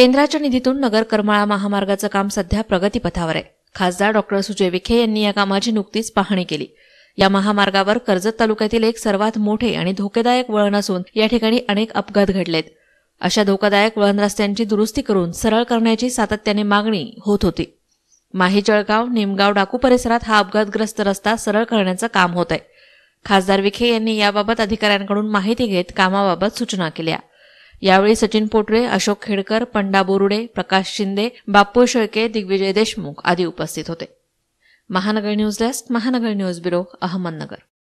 केंद्राच्या निधीतून नगर करमाळा महामार्गाचं काम सध्या प्रगतीपथावर आहे खासदार डॉक्टर सुजय विखे यांनी या कामाची नुकतीच पाहणी केली या महामार्गावर कर्जत तालुक्यातील एक सर्वात मोठे आणि धोकेदायक वळण असून या ठिकाणी अनेक अपघात घडलेत अशा धोकादायक वळण रस्त्यांची दुरुस्ती करून सरळ करण्याची सातत्याने मागणी होत होती माही जळगाव निमगाव डाकू परिसरात हा अपघातग्रस्त रस्ता सरळ करण्याचं काम होत आहे खासदार विखे यांनी याबाबत अधिकाऱ्यांकडून माहिती घेत कामाबाबत सूचना केल्या यावेळी सचिन पोटरे अशोक खेडकर पंडा बोरुडे प्रकाश शिंदे बापू शेळके दिग्विजय देशमुख आदी उपस्थित होते Mahanagar news desk Mahanagar news bureau Ahmednagar